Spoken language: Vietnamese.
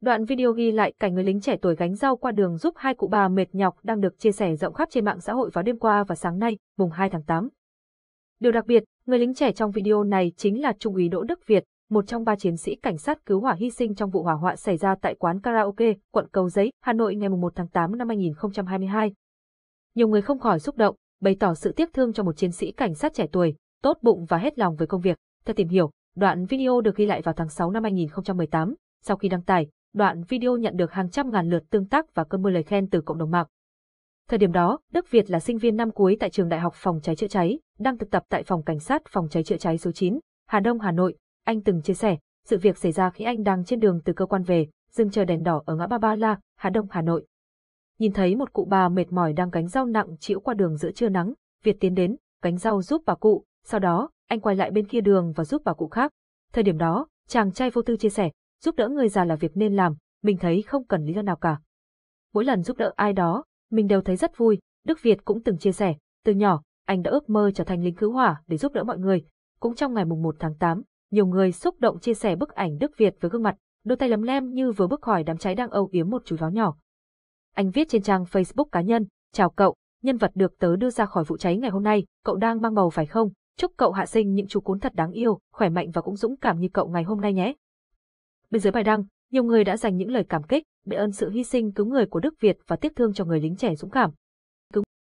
Đoạn video ghi lại cảnh người lính trẻ tuổi gánh rau qua đường giúp hai cụ bà mệt nhọc đang được chia sẻ rộng khắp trên mạng xã hội vào đêm qua và sáng nay, mùng 2 tháng 8. Điều đặc biệt, người lính trẻ trong video này chính là Trung úy Đỗ Đức Việt, một trong ba chiến sĩ cảnh sát cứu hỏa hy sinh trong vụ hỏa hoạn xảy ra tại quán karaoke, quận Cầu Giấy, Hà Nội ngày 1 tháng 8 năm 2022. Nhiều người không khỏi xúc động, bày tỏ sự tiếc thương cho một chiến sĩ cảnh sát trẻ tuổi, tốt bụng và hết lòng với công việc. Theo tìm hiểu, đoạn video được ghi lại vào tháng 6 năm 2018. Sau khi đăng tải, đoạn video nhận được hàng trăm ngàn lượt tương tác và cơn mưa lời khen từ cộng đồng mạng. Thời điểm đó, Đức Việt là sinh viên năm cuối tại trường Đại học Phòng cháy chữa cháy, đang thực tập tại phòng cảnh sát phòng cháy chữa cháy số 9, Hà Đông, Hà Nội. Anh từng chia sẻ, sự việc xảy ra khi anh đang trên đường từ cơ quan về, dừng chờ đèn đỏ ở ngã ba Ba La, Hà Đông, Hà Nội. Nhìn thấy một cụ bà mệt mỏi đang gánh rau nặng chịu qua đường giữa trưa nắng, Việt tiến đến, gánh rau giúp bà cụ, sau đó, anh quay lại bên kia đường và giúp bà cụ khác. Thời điểm đó, chàng trai vô tư chia sẻ, giúp đỡ người già là việc nên làm, mình thấy không cần lý do nào cả. Mỗi lần giúp đỡ ai đó, mình đều thấy rất vui, Đức Việt cũng từng chia sẻ, từ nhỏ, anh đã ước mơ trở thành lính cứu hỏa để giúp đỡ mọi người. Cũng trong ngày mùng 1 tháng 8, nhiều người xúc động chia sẻ bức ảnh Đức Việt với gương mặt, đôi tay lấm lem như vừa bước khỏi đám cháy đang âu yếm một chú chó nhỏ. Anh viết trên trang Facebook cá nhân, chào cậu, nhân vật được tớ đưa ra khỏi vụ cháy ngày hôm nay, cậu đang mang bầu phải không? Chúc cậu hạ sinh những chú cún thật đáng yêu, khỏe mạnh và cũng dũng cảm như cậu ngày hôm nay nhé. Bên dưới bài đăng, nhiều người đã dành những lời cảm kích, biết ơn sự hy sinh cứu người của Đức Việt và tiếc thương cho người lính trẻ dũng cảm.